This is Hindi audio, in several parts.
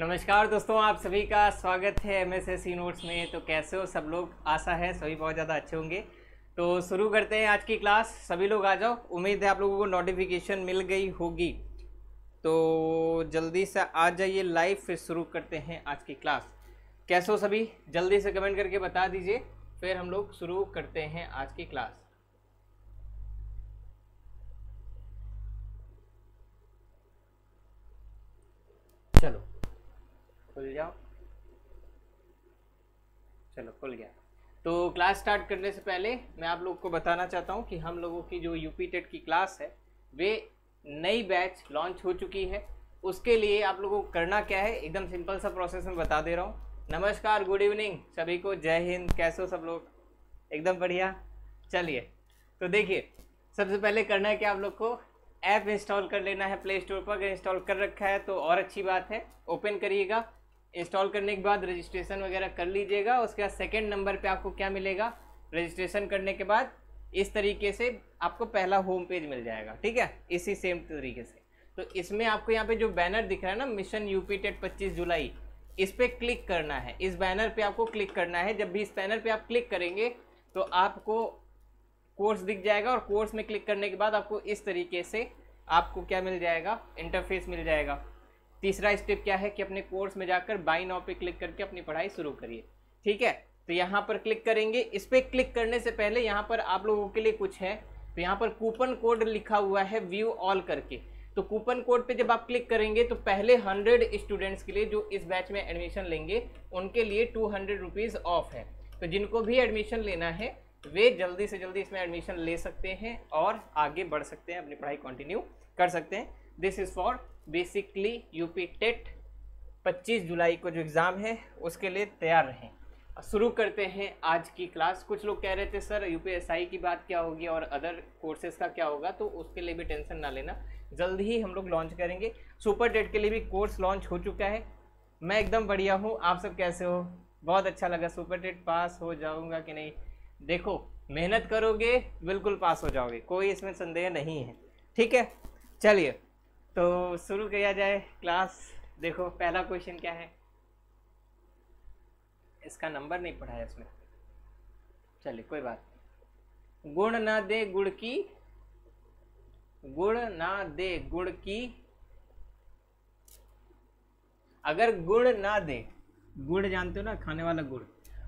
नमस्कार दोस्तों आप सभी का स्वागत है एम एस एस नोट्स में तो कैसे हो सब लोग आशा है सभी बहुत ज़्यादा अच्छे होंगे तो शुरू करते हैं आज की क्लास सभी लोग आ जाओ उम्मीद है आप लोगों को नोटिफिकेशन मिल गई होगी तो जल्दी से आ जाइए लाइव फिर शुरू करते हैं आज की क्लास कैसे हो सभी जल्दी से कमेंट करके बता दीजिए फिर हम लोग शुरू करते हैं आज की क्लास चलो खुल जाओ चलो खुल गया तो क्लास स्टार्ट करने से पहले मैं आप लोग को बताना चाहता हूँ कि हम लोगों की जो यूपी टेट की क्लास है वे नई बैच लॉन्च हो चुकी है उसके लिए आप लोगों को करना क्या है एकदम सिंपल सा प्रोसेस मैं बता दे रहा हूँ नमस्कार गुड इवनिंग सभी को जय हिंद कैसे हो सब लोग एकदम बढ़िया चलिए तो देखिए सबसे पहले करना है कि आप लोग को ऐप इंस्टॉल कर लेना है प्ले स्टोर पर अगर इंस्टॉल कर रखा है तो और अच्छी बात है ओपन करिएगा इंस्टॉल करने के बाद रजिस्ट्रेशन वगैरह कर लीजिएगा उसके बाद सेकेंड नंबर पर आपको क्या मिलेगा रजिस्ट्रेशन करने के बाद इस तरीके से आपको पहला होम पेज मिल जाएगा ठीक है इसी सेम तरीके से तो इसमें आपको यहाँ पे जो बैनर दिख रहा है ना मिशन यू पी टेट पच्चीस जुलाई इस पर क्लिक करना है इस बैनर पे आपको क्लिक करना है जब भी इस बैनर पे आप क्लिक करेंगे तो आपको कोर्स दिख जाएगा और कोर्स में क्लिक करने के बाद आपको इस तरीके से आपको क्या मिल जाएगा इंटरफेस मिल जाएगा तीसरा स्टेप क्या है कि अपने कोर्स में जाकर बाई नाव पे क्लिक करके अपनी पढ़ाई शुरू करिए ठीक है तो यहाँ पर क्लिक करेंगे इस पर क्लिक करने से पहले यहाँ पर आप लोगों के लिए कुछ है तो यहाँ पर कूपन कोड लिखा हुआ है व्यू ऑल करके तो कूपन कोड पे जब आप क्लिक करेंगे तो पहले हंड्रेड स्टूडेंट्स के लिए जो इस बैच में एडमिशन लेंगे उनके लिए टू हंड्रेड रुपीज़ ऑफ है तो जिनको भी एडमिशन लेना है वे जल्दी से जल्दी इसमें एडमिशन ले सकते हैं और आगे बढ़ सकते हैं अपनी पढ़ाई कंटिन्यू कर सकते हैं this is for basically UP TET 25 जुलाई को जो एग्ज़ाम है उसके लिए तैयार रहें शुरू करते हैं आज की क्लास कुछ लोग कह रहे थे सर यू की बात क्या होगी और अदर कोर्सेज का क्या होगा तो उसके लिए भी टेंशन ना लेना जल्द ही हम लोग लॉन्च करेंगे सुपर डेट के लिए भी कोर्स लॉन्च हो चुका है मैं एकदम बढ़िया हूँ आप सब कैसे हो बहुत अच्छा लगा सुपर डेट पास हो जाऊँगा कि नहीं देखो मेहनत करोगे बिल्कुल पास हो जाओगे कोई इसमें संदेह नहीं है ठीक है चलिए तो शुरू किया जाए क्लास देखो पहला क्वेश्चन क्या है इसका नंबर नहीं पढ़ा है इसमें चलिए कोई बात नहीं गुण ना दे गुड़ की गुड़ ना दे गुड़ की अगर गुड़ ना दे गुड़ जानते हो ना खाने वाला गुड़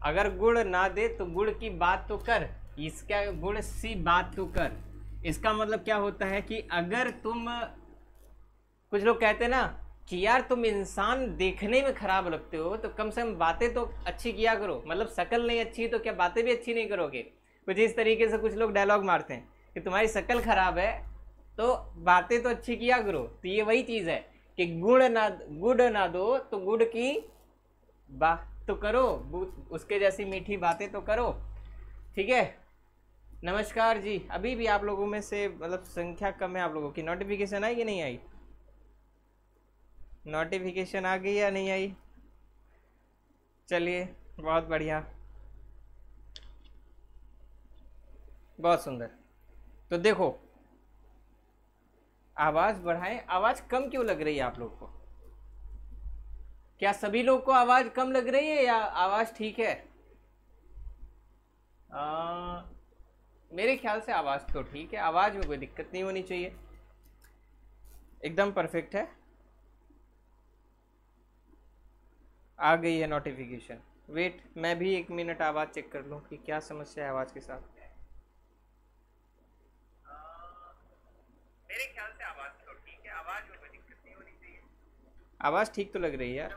अगर गुड़ ना दे तो गुड़ की बात तो कर इसका गुड़ सी बात तो कर इसका मतलब क्या होता है कि अगर तुम कुछ लोग कहते हैं ना कि यार तुम इंसान देखने में ख़राब लगते हो तो कम से कम बातें तो अच्छी किया करो मतलब शक्ल नहीं अच्छी तो क्या बातें भी अच्छी नहीं करोगे कुछ इस तरीके से कुछ लोग डायलॉग मारते हैं कि तुम्हारी शक्ल ख़राब है तो बातें तो अच्छी किया करो तो ये वही चीज़ है कि गुड़ ना गुड़ ना दो तो गुड़ की बा तो करो उसके जैसी मीठी बातें तो करो ठीक है नमस्कार जी अभी भी आप लोगों में से मतलब संख्या कम है आप लोगों की नोटिफिकेशन आई कि नहीं आई नोटिफिकेशन आ गई या नहीं आई चलिए बहुत बढ़िया बहुत सुंदर तो देखो आवाज़ बढ़ाएं आवाज़ कम क्यों लग रही है आप लोग को क्या सभी लोग को आवाज़ कम लग रही है या आवाज़ ठीक है आ, मेरे ख्याल से आवाज़ तो ठीक है आवाज़ में कोई दिक्कत नहीं होनी चाहिए एकदम परफेक्ट है आ गई है नोटिफिकेशन वेट मैं भी एक मिनट आवाज़ चेक कर लूँ कि क्या समस्या है आवाज़ के साथ तो आवाज़ ठीक तो लग रही है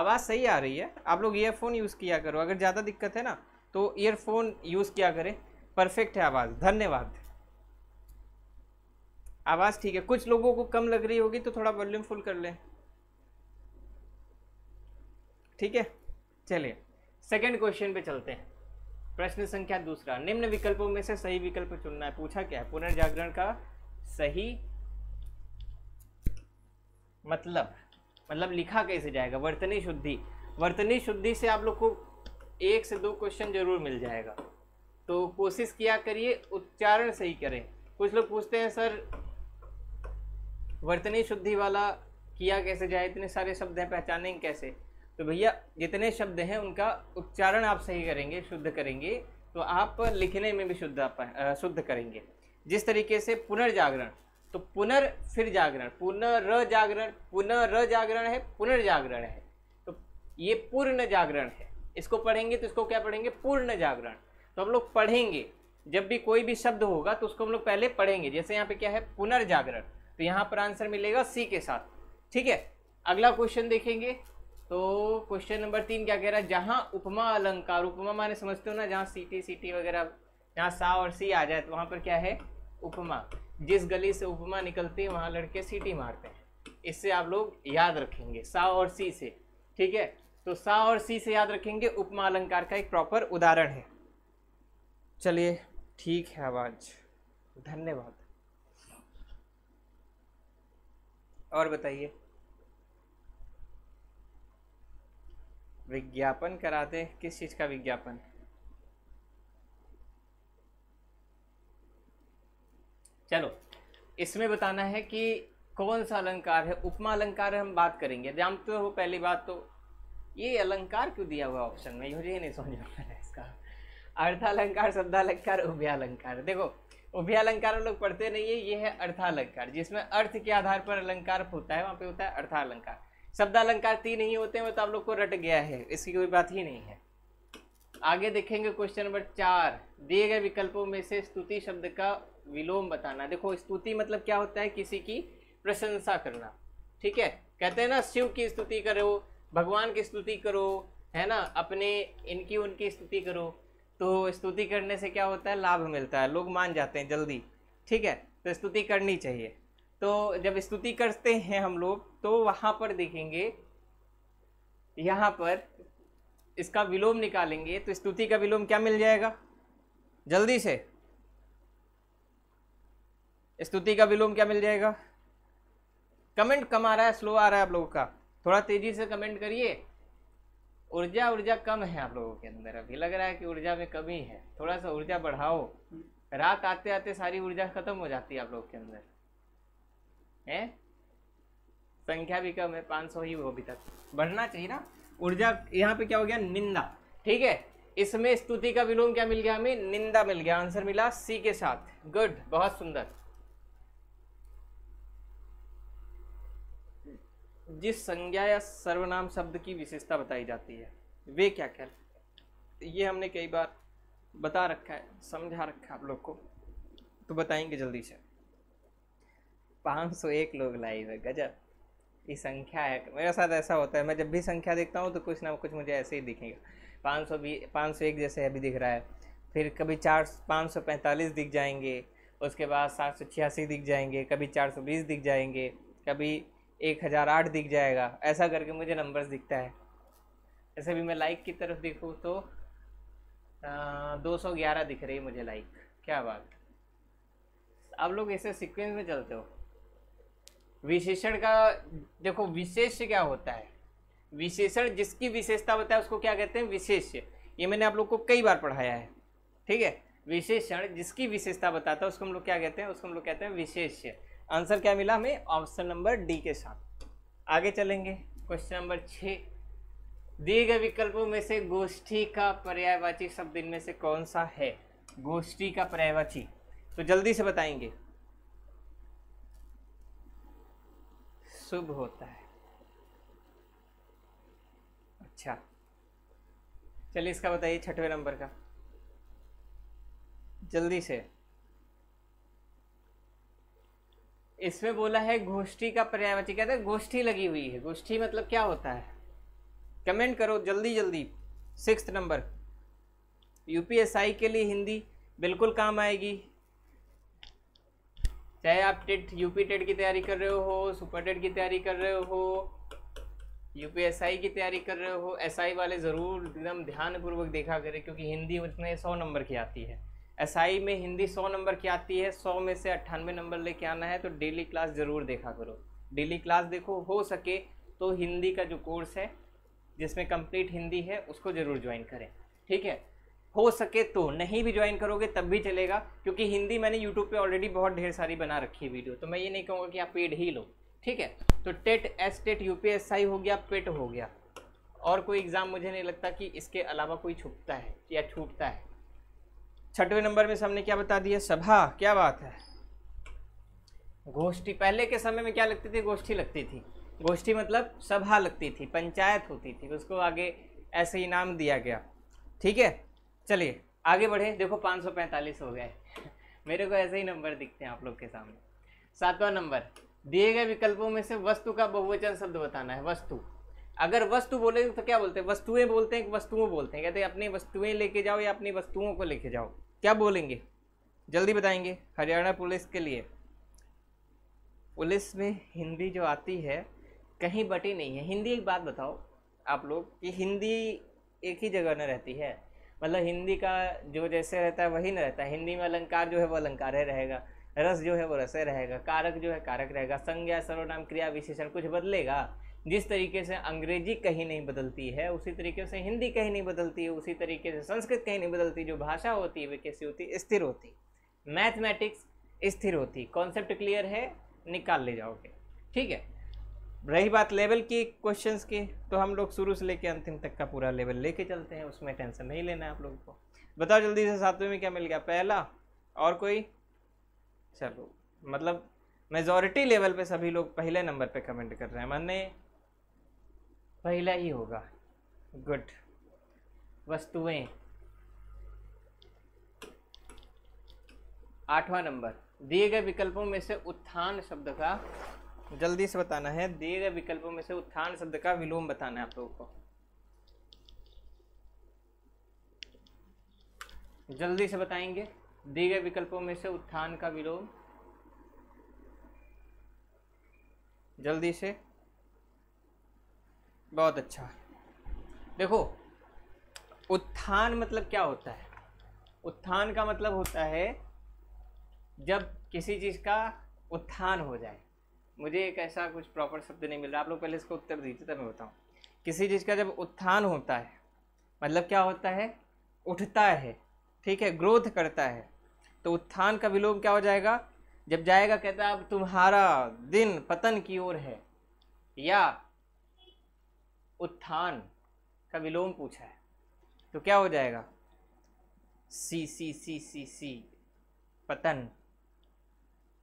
आवाज़ सही आ रही है आप लोग ईयरफोन यूज़ किया करो अगर ज़्यादा दिक्कत है ना तो ईयरफोन यूज़ किया करें परफेक्ट है आवाज़ धन्यवाद आवाज़ ठीक है कुछ लोगों को कम लग रही होगी तो थोड़ा वॉल्यूम फुल कर लें ठीक है चलिए सेकेंड क्वेश्चन पे चलते हैं प्रश्न संख्या दूसरा निम्न विकल्पों में से सही विकल्प चुनना है पूछा क्या है पुनर्जागरण का सही मतलब मतलब लिखा कैसे जाएगा वर्तनी शुद्धि वर्तनी शुद्धि से आप लोग को एक से दो क्वेश्चन जरूर मिल जाएगा तो कोशिश किया करिए उच्चारण सही करें कुछ लोग पूछते हैं सर वर्तनी शुद्धि वाला किया कैसे जाए इतने सारे शब्द हैं पहचानेंगे कैसे तो भैया जितने शब्द हैं उनका उच्चारण आप सही करेंगे शुद्ध करेंगे तो आप लिखने में भी शुद्ध शुद्ध करेंगे जिस तरीके से पुनर्जागरण तो पुनर् फिर जागरण पुनर जागरण पुनर जागरण है पुनर्जागरण है तो ये पूर्ण जागरण है इसको पढ़ेंगे तो इसको क्या पढ़ेंगे पूर्ण जागरण तो हम लोग पढ़ेंगे जब भी कोई भी शब्द होगा तो उसको हम लोग पहले पढ़ेंगे जैसे यहाँ पे क्या है पुनर्जागरण तो यहाँ पर आंसर मिलेगा सी के साथ ठीक है अगला क्वेश्चन देखेंगे तो क्वेश्चन नंबर तीन क्या कह रहा है जहाँ उपमा अलंकार उपमा माने समझते हो ना जहाँ सीटी सीटी वगैरह जहाँ सा और सी आ जाए तो वहाँ पर क्या है उपमा जिस गली से उपमा निकलती है वहाँ लड़के सीटी मारते हैं इससे आप लोग याद रखेंगे सा और सी से ठीक है तो सा और सी से याद रखेंगे उपमा अलंकार का एक प्रॉपर उदाहरण है चलिए ठीक है आवाज धन्यवाद और बताइए विज्ञापन कराते हैं किस चीज़ का विज्ञापन चलो इसमें बताना है कि कौन सा अलंकार है उपमा अलंकार हम बात करेंगे जानते तो हो पहली बात तो ये अलंकार क्यों दिया हुआ ऑप्शन में मुझे नहीं समझ में है इसका अर्थालंकार शब्दालंकार अलंकार देखो अलंकार लोग पढ़ते नहीं है ये है अर्थालंकार जिसमें अर्थ के आधार पर अलंकार होता है वहाँ पे होता है अर्थालंकार शब्द अलंकार तीन ही होते हैं वो तो आप लोग को रट गया है इसकी कोई बात ही नहीं है आगे देखेंगे क्वेश्चन नंबर चार दिए गए विकल्पों में से स्तुति शब्द का विलोम बताना देखो स्तुति मतलब क्या होता है किसी की प्रशंसा करना ठीक है कहते हैं ना शिव की स्तुति करो भगवान की स्तुति करो है ना अपने इनकी उनकी स्तुति करो तो स्तुति करने से क्या होता है लाभ मिलता है लोग मान जाते हैं जल्दी ठीक है तो स्तुति करनी चाहिए तो जब स्तुति करते हैं हम लोग तो वहाँ पर देखेंगे यहाँ पर इसका विलोम निकालेंगे तो स्तुति का विलोम क्या मिल जाएगा जल्दी से स्तुति का विलोम क्या मिल जाएगा कमेंट कम आ रहा है स्लो आ रहा है आप लोगों का थोड़ा तेज़ी से कमेंट करिए ऊर्जा ऊर्जा कम है आप लोगों के अंदर अभी लग रहा है कि ऊर्जा में कमी है थोड़ा सा ऊर्जा बढ़ाओ रात आते आते सारी ऊर्जा खत्म हो जाती है आप लोगों के अंदर है संख्या भी कम है पाँच सौ ही हो अभी तक बढ़ना चाहिए ना ऊर्जा यहाँ पे क्या हो गया निंदा ठीक है इसमें स्तुति का विलोम क्या मिल गया हमें निंदा मिल गया आंसर मिला सी के साथ गुड बहुत सुंदर जिस संज्ञा या सर्वनाम शब्द की विशेषता बताई जाती है वे क्या कह ये हमने कई बार बता रखा है समझा रखा है आप लोग को तो बताएंगे जल्दी से पाँच सौ एक लोग लाइव है गजब ये संख्या है मेरे साथ ऐसा होता है मैं जब भी संख्या देखता हूँ तो कुछ ना कुछ मुझे ऐसे ही दिखेगा पाँच सौ भी पाँच सौ एक जैसे अभी दिख रहा है फिर कभी चार पाँच सौ पैंतालीस दिख जाएंगे उसके बाद सात सौ छियासी दिख जाएंगे कभी चार सौ बीस दिख जाएंगे कभी एक हज़ार आठ दिख जाएगा ऐसा करके मुझे नंबर्स दिखता है ऐसे भी मैं लाइक की तरफ देखूँ तो दो सौ ग्यारह दिख रही है मुझे लाइक क्या बात आप लोग ऐसे सीक्वेंस में चलते हो विशेषण का देखो विशेष क्या होता है विशेषण जिसकी विशेषता बताए उसको क्या कहते हैं विशेष ये मैंने आप लोग को कई बार पढ़ाया है ठीक है विशेषण जिसकी विशेषता बताता है उसको हम लोग क्या कहते हैं उसको हम लोग कहते हैं विशेष आंसर क्या मिला हमें ऑप्शन नंबर डी के साथ आगे चलेंगे क्वेश्चन नंबर छः दिए गए विकल्पों में से गोष्ठी का पर्यायवाची शब्द इनमें से कौन सा है गोष्ठी का पर्यायवाची तो जल्दी से बताएंगे शुभ होता है अच्छा चलिए इसका बताइए छठवें नंबर का जल्दी से इसमें बोला है गोष्ठी का पर्यायवाची कहते हैं तो गोष्ठी लगी हुई है गोष्ठी मतलब क्या होता है कमेंट करो जल्दी जल्दी सिक्स नंबर यूपीएसआई के लिए हिंदी बिल्कुल काम आएगी चाहे आप टेट यूपी टेट की तैयारी कर रहे हो सुपर टेट की तैयारी कर रहे हो यूपीएसआई की तैयारी कर रहे हो एसआई वाले ज़रूर एकदम ध्यानपूर्वक देखा करें क्योंकि हिंदी उसमें सौ नंबर की आती है एसआई में हिंदी सौ नंबर की आती है सौ में से अट्ठानवे नंबर लेके आना है तो डेली क्लास ज़रूर देखा करो डेली क्लास देखो हो सके तो हिंदी का जो कोर्स है जिसमें कंप्लीट हिंदी है उसको ज़रूर ज्वाइन करें ठीक है हो सके तो नहीं भी ज्वाइन करोगे तब भी चलेगा क्योंकि हिंदी मैंने यूट्यूब पे ऑलरेडी बहुत ढेर सारी बना रखी है वीडियो तो मैं ये नहीं कहूँगा कि आप पेड ही लो ठीक है तो टेट एस टेट यू हो गया पेट हो गया और कोई एग्ज़ाम मुझे नहीं लगता कि इसके अलावा कोई छुपता है या छूटता है छठवें नंबर में सबने क्या बता दिया सभा क्या बात है गोष्ठी पहले के समय में क्या लगती थी गोष्ठी लगती थी गोष्ठी मतलब सभा लगती थी पंचायत होती थी उसको आगे ऐसे ही नाम दिया गया ठीक है चलिए आगे बढ़े देखो 545 हो गए मेरे को ऐसे ही नंबर दिखते हैं आप लोग के सामने सातवां नंबर दिए गए विकल्पों में से वस्तु का बहुवचन शब्द बताना है वस्तु अगर वस्तु बोले तो क्या बोलते हैं वस्तुएं बोलते हैं वस्तुओं बोलते हैं कहते हैं अपनी वस्तुएं लेके जाओ या अपनी वस्तुओं को लेके जाओ क्या बोलेंगे जल्दी बताएंगे हरियाणा पुलिस के लिए पुलिस में हिंदी जो आती है कहीं बटी नहीं है हिंदी एक बात बताओ आप लोग कि हिंदी एक ही जगह न रहती है मतलब हिंदी का जो जैसे रहता है वही ना रहता है हिंदी में अलंकार जो है वो अलंकार है रहेगा रस जो है वो रसे रहेगा कारक जो है कारक रहेगा संज्ञा सर्वनाम क्रिया विशेषण कुछ बदलेगा जिस तरीके से अंग्रेजी कहीं नहीं बदलती है उसी तरीके से हिंदी कहीं नहीं बदलती है उसी तरीके से संस्कृत कहीं नहीं बदलती जो भाषा होती है वे कैसी होती स्थिर होती मैथमेटिक्स स्थिर होती कॉन्सेप्ट क्लियर है निकाल ले जाओगे ठीक है रही बात लेवल की क्वेश्चंस की तो हम लोग शुरू से लेके अंतिम तक का पूरा लेवल लेके चलते हैं उसमें टेंशन नहीं लेना है आप लोगों को बताओ जल्दी से सातवें में क्या मिल गया पहला और कोई चलो मतलब मेजोरिटी लेवल पे सभी लोग पहले नंबर पे कमेंट कर रहे हैं मैंने पहला ही होगा गुड वस्तुएं आठवां नंबर दिए गए विकल्पों में से उत्थान शब्द का जल्दी से बताना है दिए गए विकल्पों में से उत्थान शब्द का विलोम बताना है आप लोगों को जल्दी से बताएंगे दिए गए विकल्पों में से उत्थान का विलोम जल्दी से बहुत अच्छा देखो उत्थान मतलब क्या होता है उत्थान का मतलब होता है जब किसी चीज़ का उत्थान हो जाए मुझे एक ऐसा कुछ प्रॉपर शब्द नहीं मिल रहा आप लोग पहले इसको उत्तर दीजिए तब मैं बताऊँ किसी चीज़ का जब उत्थान होता है मतलब क्या होता है उठता है ठीक है ग्रोथ करता है तो उत्थान का विलोम क्या हो जाएगा जब जाएगा कहता है अब तुम्हारा दिन पतन की ओर है या उत्थान का विलोम पूछा है तो क्या हो जाएगा सी सी सी सी सी पतन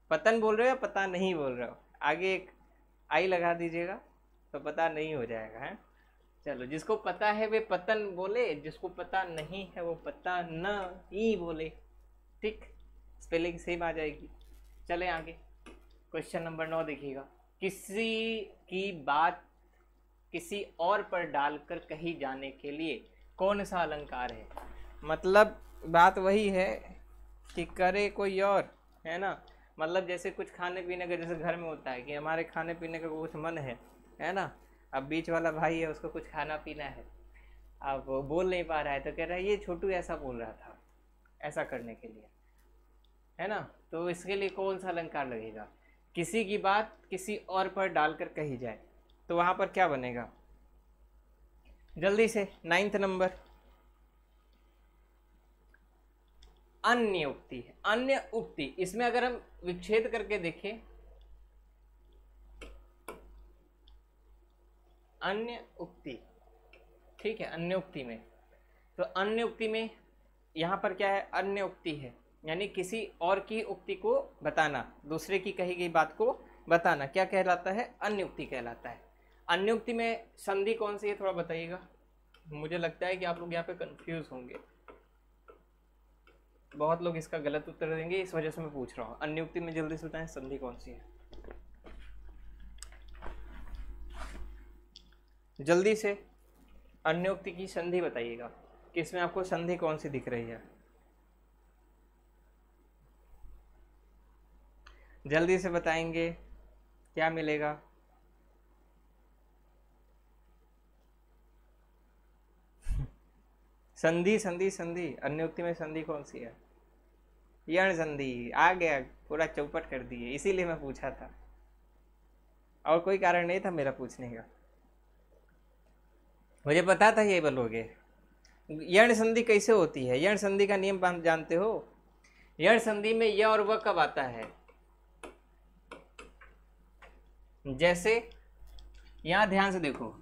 पतन बोल रहे हो या पता नहीं बोल रहे हो आगे एक आई लगा दीजिएगा तो पता नहीं हो जाएगा है चलो जिसको पता है वे पतन बोले जिसको पता नहीं है वो पता न ही बोले ठीक स्पेलिंग सेम आ जाएगी चले आगे क्वेश्चन नंबर नौ देखिएगा किसी की बात किसी और पर डालकर कही जाने के लिए कौन सा अलंकार है मतलब बात वही है कि करे कोई और है ना मतलब जैसे कुछ खाने पीने का जैसे घर में होता है कि हमारे खाने पीने का कुछ मन है है ना अब बीच वाला भाई है उसको कुछ खाना पीना है अब बोल नहीं पा रहा है तो कह रहा है ये छोटू ऐसा बोल रहा था ऐसा करने के लिए है ना तो इसके लिए कौन सा अलंकार लगेगा किसी की बात किसी और पर डालकर कही जाए तो वहाँ पर क्या बनेगा जल्दी से नाइन्थ नंबर अन्य उक्ति है अन्य उक्ति इसमें अगर हम विच्छेद करके देखें अन्य उक्ति ठीक है अन्य उक्ति में तो अन्य उक्ति में यहाँ पर क्या है अन्य उक्ति है यानी किसी और की उक्ति को बताना दूसरे की कही गई बात को बताना क्या कहलाता है अन्य उक्ति कहलाता है अन्य उक्ति में संधि कौन सी है थोड़ा बताइएगा मुझे लगता है कि आप लोग यहाँ पे कंफ्यूज होंगे बहुत लोग इसका गलत उत्तर देंगे इस वजह से मैं पूछ रहा हूँ अन्युक्ति में जल्दी से बताएं संधि कौन सी है जल्दी से अनियुक्ति की संधि बताइएगा कि इसमें आपको संधि कौन सी दिख रही है जल्दी से बताएंगे क्या मिलेगा संधि संधि संधि अन्योक्ति में संधि कौन सी है यण संधि आ गया पूरा चौपट कर दिए इसीलिए मैं पूछा था और कोई कारण नहीं था मेरा पूछने का मुझे पता था ये बोलोगे यण संधि कैसे होती है यण संधि का नियम जानते हो यण संधि में य और व कब आता है जैसे यहां ध्यान से देखो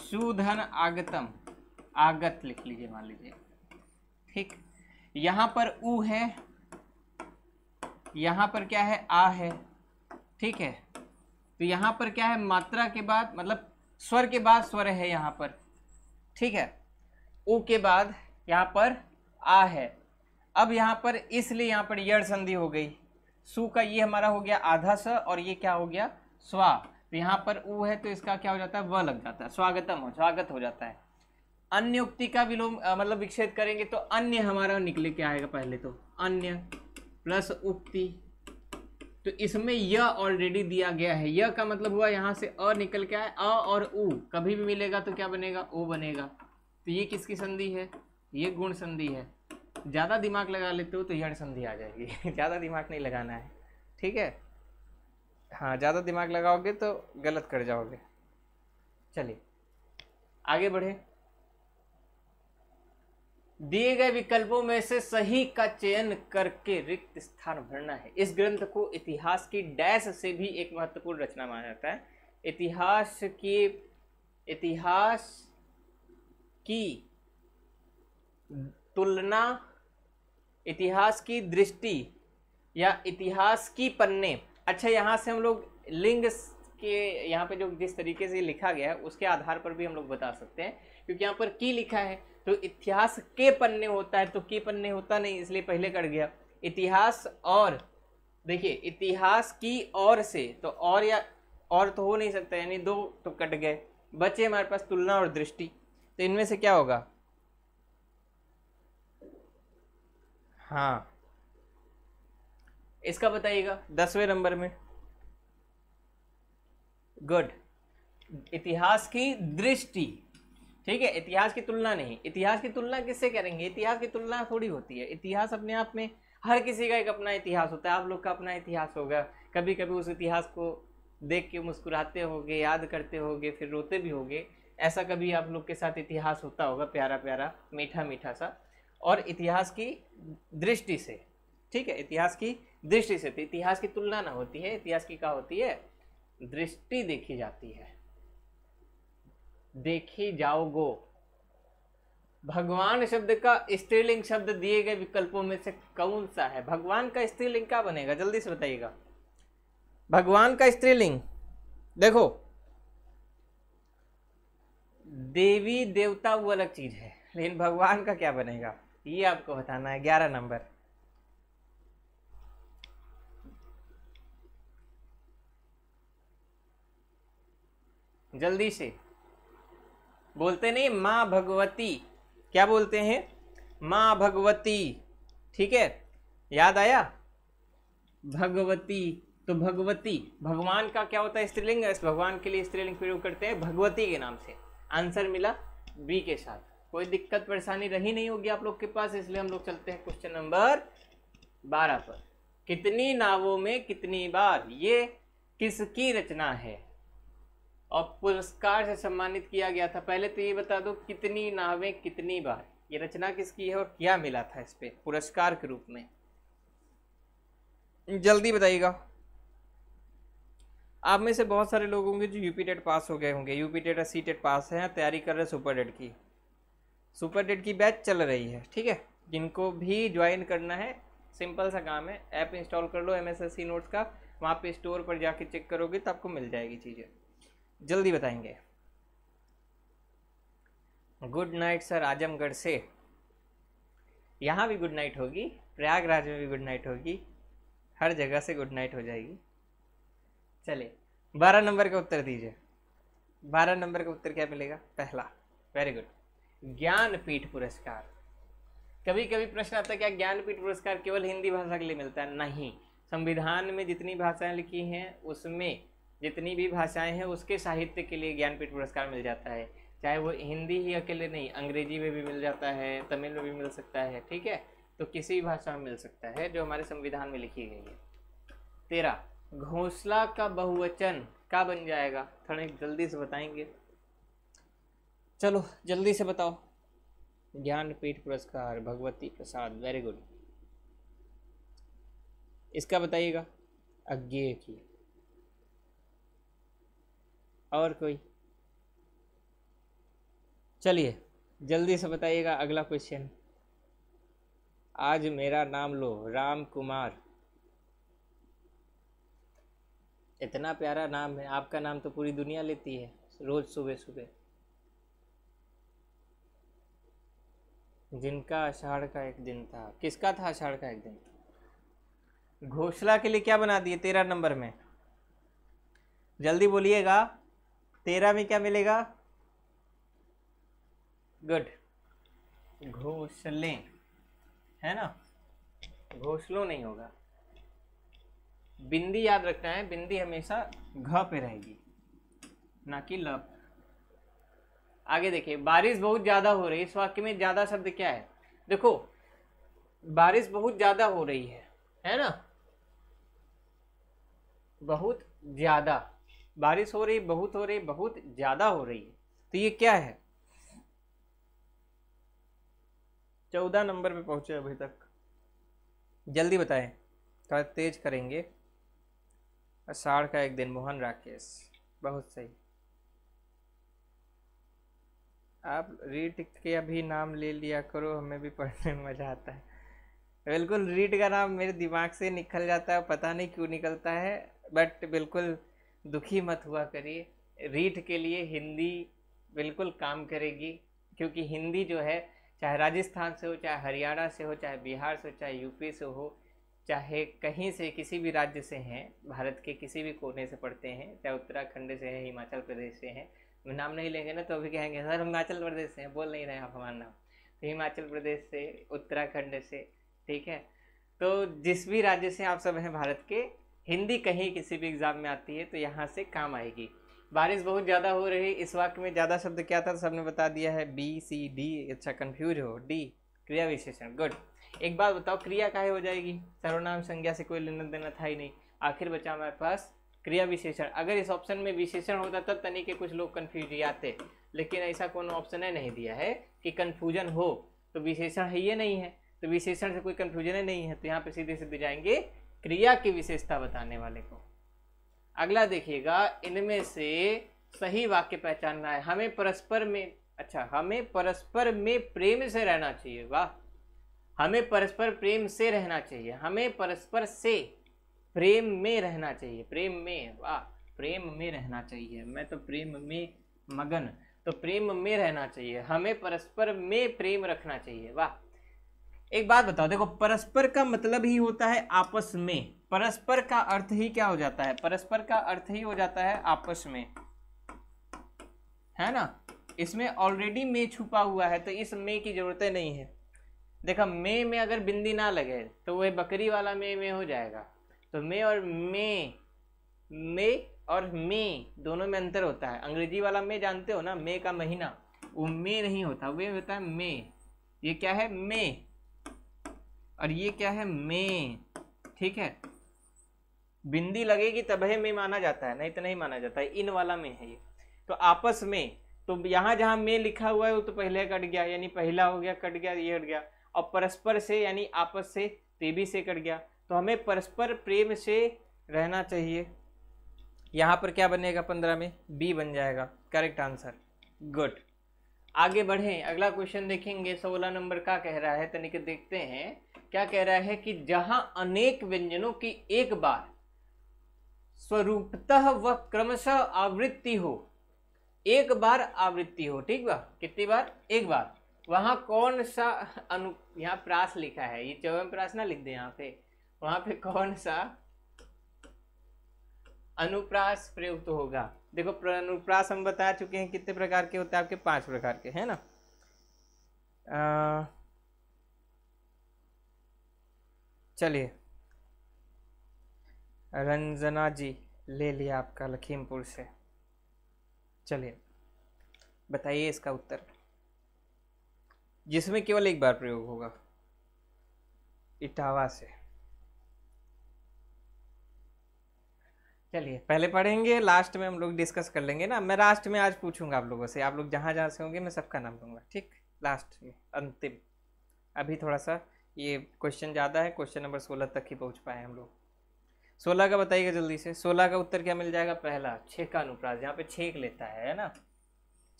सुधन आगतम आगत लिख लीजिए मान लीजिए ठीक यहां पर ऊ है यहां पर क्या है आ है ठीक है तो यहां पर क्या है मात्रा के बाद मतलब स्वर के बाद स्वर है यहां पर ठीक है ऊ के बाद यहां पर आ है अब यहां पर इसलिए यहां पर यड़ संधि हो गई सु का ये हमारा हो गया आधा स और ये क्या हो गया स्वा तो यहां पर ऊ है तो इसका क्या हो जाता है व लग जाता है स्वागतम हो स्वागत हो जाता है अन्य उक्ति का विलोम मतलब विक्षेद करेंगे तो अन्य हमारा निकले के आएगा पहले तो अन्य प्लस उक्ति तो इसमें यह ऑलरेडी दिया गया है यह का मतलब हुआ यहाँ से अ निकल के आए अ और उ कभी भी मिलेगा तो क्या बनेगा ओ बनेगा तो ये किसकी संधि है ये गुण संधि है ज़्यादा दिमाग लगा लेते हो तो यण संधि आ जाएगी ज़्यादा दिमाग नहीं लगाना है ठीक है हाँ ज़्यादा दिमाग लगाओगे तो गलत कर जाओगे चलिए आगे बढ़े दिए गए विकल्पों में से सही का चयन करके रिक्त स्थान भरना है इस ग्रंथ को इतिहास की डैश से भी एक महत्वपूर्ण रचना माना जाता है इतिहास की इतिहास की तुलना इतिहास की दृष्टि या इतिहास की पन्ने अच्छा यहाँ से हम लोग लिंग के यहाँ पे जो जिस तरीके से लिखा गया है उसके आधार पर भी हम लोग बता सकते हैं क्योंकि यहाँ पर की लिखा है तो इतिहास के पन्ने होता है तो के पन्ने होता नहीं इसलिए पहले कट गया इतिहास और देखिए इतिहास की और से तो और या और तो हो नहीं सकता यानी दो तो कट गए बचे हमारे पास तुलना और दृष्टि तो इनमें से क्या होगा हाँ इसका बताइएगा दसवें नंबर में गुड इतिहास की दृष्टि ठीक है इतिहास की तुलना नहीं इतिहास की तुलना किससे करेंगे इतिहास की तुलना थोड़ी होती है इतिहास अपने आप में हर किसी का एक अपना इतिहास होता है आप लोग का अपना इतिहास होगा कभी कभी उस इतिहास को देख के मुस्कुराते होगे याद करते होगे फिर रोते भी होगे ऐसा कभी आप लोग के साथ इतिहास होता होगा प्यारा प्यारा मीठा मीठा सा और इतिहास की दृष्टि से ठीक है इतिहास की दृष्टि से तो इतिहास की तुलना ना होती है इतिहास की क्या होती है दृष्टि देखी जाती है देखी जाओगो भगवान शब्द का स्त्रीलिंग शब्द दिए गए विकल्पों में से कौन सा है भगवान का स्त्रीलिंग क्या बनेगा जल्दी से बताइएगा भगवान का स्त्रीलिंग देखो देवी देवता वो अलग चीज है लेकिन भगवान का क्या बनेगा ये आपको बताना है ग्यारह नंबर जल्दी से बोलते नहीं माँ भगवती क्या बोलते हैं माँ भगवती ठीक है याद आया भगवती तो भगवती भगवान का क्या होता है स्त्रीलिंग भगवान के लिए स्त्रीलिंग प्रयोग करते हैं भगवती के नाम से आंसर मिला बी के साथ कोई दिक्कत परेशानी रही नहीं होगी आप लोग के पास इसलिए हम लोग चलते हैं क्वेश्चन नंबर बारह पर कितनी नावों में कितनी बार ये किसकी रचना है और पुरस्कार से सम्मानित किया गया था पहले तो ये बता दो कितनी नावें कितनी बार ये रचना किसकी है और क्या मिला था इस पर पुरस्कार के रूप में जल्दी बताइएगा आप में से बहुत सारे लोग होंगे जो यूपी टेट पास हो गए होंगे यूपी टेट और सी टेट पास हैं तैयारी कर रहे हैं सुपर डेट की सुपर डेट की बैच चल रही है ठीक है जिनको भी ज्वाइन करना है सिंपल सा काम है ऐप इंस्टॉल कर लो M S S C notes का वहाँ पे स्टोर पर जाके चेक करोगे तो आपको मिल जाएगी चीज़ें जल्दी बताएंगे गुड नाइट सर आजमगढ़ से यहाँ भी गुड नाइट होगी प्रयागराज में भी गुड नाइट होगी हर जगह से गुड नाइट हो जाएगी चले बारह नंबर का उत्तर दीजिए बारह नंबर का उत्तर क्या मिलेगा पहला वेरी गुड ज्ञानपीठ पुरस्कार कभी कभी प्रश्न आता है क्या ज्ञानपीठ पुरस्कार केवल हिंदी भाषा के लिए मिलता है नहीं संविधान में जितनी भाषाएं लिखी हैं उसमें जितनी भी भाषाएं हैं उसके साहित्य के लिए ज्ञानपीठ पुरस्कार मिल जाता है चाहे वो हिंदी ही अकेले नहीं अंग्रेजी में भी मिल जाता है तमिल में भी मिल सकता है ठीक है तो किसी भी भाषा में मिल सकता है जो हमारे संविधान में लिखी गई है तेरा घोसला का बहुवचन क्या बन जाएगा थोड़ा जल्दी से बताएंगे चलो जल्दी से बताओ ज्ञानपीठ पुरस्कार भगवती प्रसाद वेरी गुड इसका बताइएगा अज्ञेय की और कोई चलिए जल्दी से बताइएगा अगला क्वेश्चन आज मेरा नाम लो राम कुमार इतना प्यारा नाम है आपका नाम तो पूरी दुनिया लेती है रोज सुबह सुबह जिनका अषाढ़ का एक दिन था किसका था अषाढ़ का एक दिन घोषला के लिए क्या बना दिए तेरह नंबर में जल्दी बोलिएगा तेरह में क्या मिलेगा गुड घोसले है ना घोसलो नहीं होगा बिंदी याद रखना है बिंदी हमेशा घ पे रहेगी ना कि लप आगे देखिए बारिश बहुत ज़्यादा हो रही है इस वाक्य में ज़्यादा शब्द क्या है देखो बारिश बहुत ज़्यादा हो रही है है ना बहुत ज़्यादा बारिश हो रही बहुत हो रही बहुत ज़्यादा हो रही है तो ये क्या है चौदह नंबर पे पहुंचे अभी तक जल्दी बताएं थोड़ा तेज करेंगे अषाढ़ का एक दिन मोहन राकेश बहुत सही आप रीट के अभी नाम ले लिया करो हमें भी पढ़ने में मज़ा आता है बिल्कुल रीट का नाम मेरे दिमाग से निकल जाता है पता नहीं क्यों निकलता है बट बिल्कुल दुखी मत हुआ करिए रीट के लिए हिंदी बिल्कुल काम करेगी क्योंकि हिंदी जो है चाहे राजस्थान से हो चाहे हरियाणा से हो चाहे बिहार से हो चाहे यूपी से हो चाहे कहीं से किसी भी राज्य से हैं भारत के किसी भी कोने से पढ़ते हैं चाहे उत्तराखंड से हैं हिमाचल प्रदेश से हैं नाम नहीं लेंगे ना तो अभी कहेंगे सर हिमाचल प्रदेश से हैं बोल नहीं रहे आप हमारा नाम तो हिमाचल प्रदेश से उत्तराखंड से ठीक है तो जिस भी राज्य से आप सब हैं भारत के हिंदी कहीं किसी भी एग्ज़ाम में आती है तो यहाँ से काम आएगी बारिश बहुत ज़्यादा हो रही इस वाक्य में ज़्यादा शब्द क्या था तो सबने बता दिया है बी सी डी अच्छा कन्फ्यूज हो डी क्रिया विशेषण गुड एक बात बताओ क्रिया काहे हो जाएगी सर्वनाम संज्ञा से कोई लेना देना था ही नहीं आखिर बचा हमारे पास क्रिया विशेषण अगर इस ऑप्शन में विशेषण होता तब तनी के कुछ लोग कन्फ्यूज आते लेकिन ऐसा कोई ऑप्शन है नहीं दिया है कि कन्फ्यूजन हो तो विशेषण है ये नहीं है तो विशेषण से कोई कन्फ्यूजन ही नहीं है तो यहाँ पे सीधे सीधे जाएंगे क्रिया की विशेषता बताने वाले को अगला देखिएगा इनमें से सही वाक्य पहचानना है हमें परस्पर में अच्छा हमें परस्पर में प्रेम से रहना चाहिए वाह हमें परस्पर प्रेम से रहना चाहिए हमें परस्पर से प्रेम में रहना चाहिए प्रेम में वाह प्रेम में रहना चाहिए मैं तो प्रेम में मगन तो प्रेम में रहना चाहिए हमें परस्पर में प्रेम रखना चाहिए वाह एक बात बताओ देखो परस्पर का मतलब ही होता है आपस में परस्पर का अर्थ ही क्या हो जाता है परस्पर का अर्थ ही हो जाता है आपस में है ना इसमें ऑलरेडी मे छुपा हुआ है तो इस मे की जरूरत नहीं है देखा मे में अगर बिंदी ना लगे तो वह बकरी वाला मे में हो जाएगा तो मे और मे मे और मे दोनों में अंतर होता है अंग्रेजी वाला मे जानते हो ना मे का महीना वो मे नहीं होता वे होता है मे ये क्या है मे और ये क्या है मे ठीक है बिंदी लगेगी है में माना जाता है नहीं तो नहीं माना जाता है इन वाला में है ये तो आपस में तो यहाँ जहाँ में लिखा हुआ है वो तो पहले कट गया यानी पहला हो गया कट गया ये हट गया और परस्पर से यानी आपस से तेबी से कट गया तो हमें परस्पर प्रेम से रहना चाहिए यहाँ पर क्या बनेगा पंद्रह में बी बन जाएगा करेक्ट आंसर गुड आगे बढ़ें अगला क्वेश्चन देखेंगे सोलह नंबर का कह रहा है तनिक तो देखते हैं क्या कह रहा है कि जहां अनेक व्यंजनों की एक बार स्वरूपतः व क्रमशः आवृत्ति हो एक बार आवृत्ति हो ठीक बा कितनी बार एक बार वहां कौन सा अनु यहाँ प्रास लिखा है ये चौवन प्रास ना लिख दे यहाँ पे वहां पे कौन सा अनुप्रास प्रयुक्त होगा देखो अनुप्रास हम बता चुके हैं कितने प्रकार के होते हैं आपके पांच प्रकार के है ना आ, चलिए रंजना जी ले लिया आपका लखीमपुर से चलिए बताइए इसका उत्तर जिसमें केवल एक बार प्रयोग होगा इटावा से चलिए पहले पढ़ेंगे लास्ट में हम लोग डिस्कस कर लेंगे ना मैं लास्ट में आज पूछूंगा आप लोगों से आप लोग जहां जहाँ से होंगे मैं सबका नाम लूंगा ठीक लास्ट में अंतिम अभी थोड़ा सा ये क्वेश्चन ज़्यादा है क्वेश्चन नंबर सोलह तक ही पहुँच पाए हम लोग सोलह का बताइएगा जल्दी से सोलह का उत्तर क्या मिल जाएगा पहला छः का अनुप्रास यहाँ पे छेक लेता है ना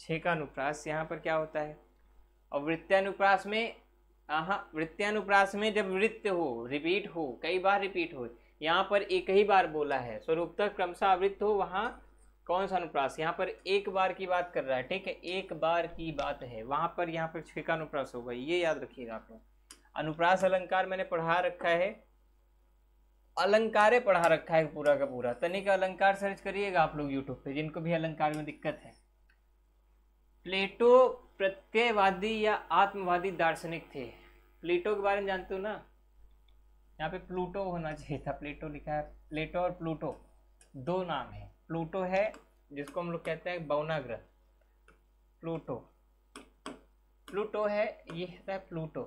छे का अनुप्रास यहाँ पर क्या होता है और वृत्तानुप्रास में हाँ वृत्तानुप्रास में जब वृत्त हो रिपीट हो कई बार रिपीट हो यहाँ पर एक ही बार बोला है स्वरूपतः क्रमशः आवृत्त हो वहाँ कौन सा अनुप्रास यहाँ पर एक बार की बात कर रहा है ठीक है एक बार की बात है वहाँ पर यहाँ पर छः अनुप्रास होगा ये याद रखिएगा आप लोग अनुप्रास अलंकार मैंने पढ़ा रखा है अलंकारे पढ़ा रखा है पूरा का पूरा तनिक अलंकार सर्च करिएगा आप लोग यूट्यूब पे जिनको भी अलंकार में दिक्कत है प्लेटो प्रत्ययवादी या आत्मवादी दार्शनिक थे प्लेटो के बारे में जानते हो ना यहाँ पे प्लूटो होना चाहिए था प्लेटो लिखा है प्लेटो और प्लूटो दो नाम है प्लूटो है जिसको हम लोग कहते हैं बौना ग्रह प्लूटो प्लूटो है ये है प्लूटो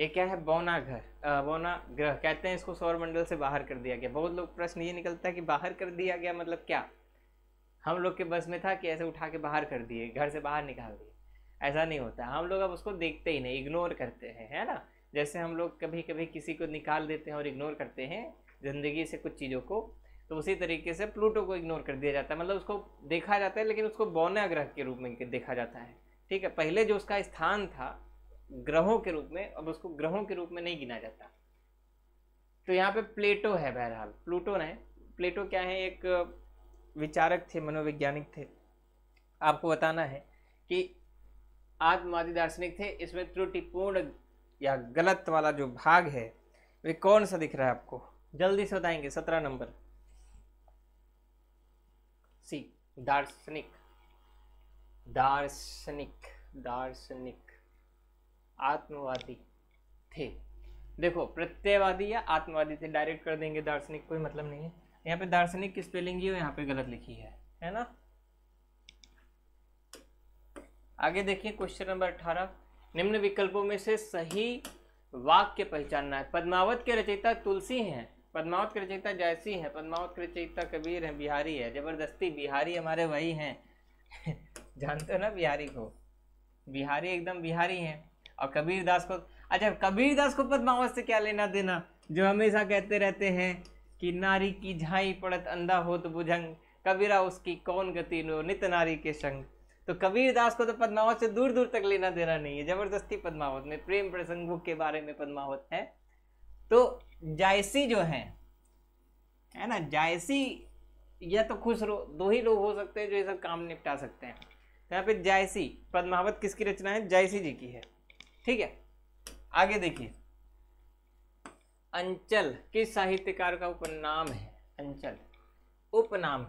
ये क्या है बौना घर बौना ग्रह कहते हैं इसको सौर मंडल से बाहर कर दिया गया बहुत लोग प्रश्न ये निकलता है कि बाहर कर दिया गया मतलब क्या हम लोग के बस में था कि ऐसे उठा के बाहर कर दिए घर से बाहर निकाल दिए ऐसा नहीं होता हम लोग अब उसको देखते ही नहीं इग्नोर करते हैं है ना जैसे हम लोग कभी कभी किसी को निकाल देते हैं और इग्नोर करते हैं ज़िंदगी से कुछ चीज़ों को तो उसी तरीके से प्लूटो को इग्नोर कर दिया जाता है मतलब उसको देखा जाता है लेकिन उसको बौना ग्रह के रूप में देखा जाता है ठीक है पहले जो उसका स्थान था ग्रहों के रूप में अब उसको ग्रहों के रूप में नहीं गिना जाता तो यहाँ पे प्लेटो है बहरहाल प्लूटो है प्लेटो क्या है एक विचारक थे मनोवैज्ञानिक थे आपको बताना है कि आत्मवादी दार्शनिक थे इसमें त्रुटिपूर्ण या गलत वाला जो भाग है वे कौन सा दिख रहा है आपको जल्दी से बताएंगे सत्रह नंबर सी दार्शनिक दार्शनिक दार्शनिक आत्मवादी थे देखो प्रत्ययवादी या आत्मवादी थे डायरेक्ट कर देंगे दार्शनिक कोई मतलब नहीं है यहाँ पे दार्शनिक की स्पेलिंग ही यहाँ पे गलत लिखी है है ना आगे देखिए क्वेश्चन नंबर अठारह निम्न विकल्पों में से सही वाक्य पहचानना है पद्मावत के रचयिता तुलसी हैं पद्मावत के रचयिता जैसी हैं पद्मावत के रचयिता कबीर हैं बिहारी है जबरदस्ती बिहारी हमारे वही हैं जानते हो ना बिहारी को बिहारी एकदम बिहारी हैं और कबीर दास को अच्छा कबीर दास को पद्मावत से क्या लेना देना जो हमेशा कहते रहते हैं कि नारी की झाई पड़त अंधा हो तो बुझंग कबीरा उसकी कौन गति नो नित नारी के संग तो कबीर दास को तो पद्मावत से दूर दूर तक लेना देना नहीं है जबरदस्ती पद्मावत में प्रेम प्रसंगों के बारे में पद्मावत है तो जायसी जो है है ना जायसी या तो खुश रो दो ही लोग हो सकते हैं जो ये सब काम निपटा सकते हैं तो यहाँ पे जायसी पद्मावत किसकी रचना है जायसी जी की है ठीक है आगे देखिए अंचल किस साहित्यकार का उपनाम है अंचल उपनाम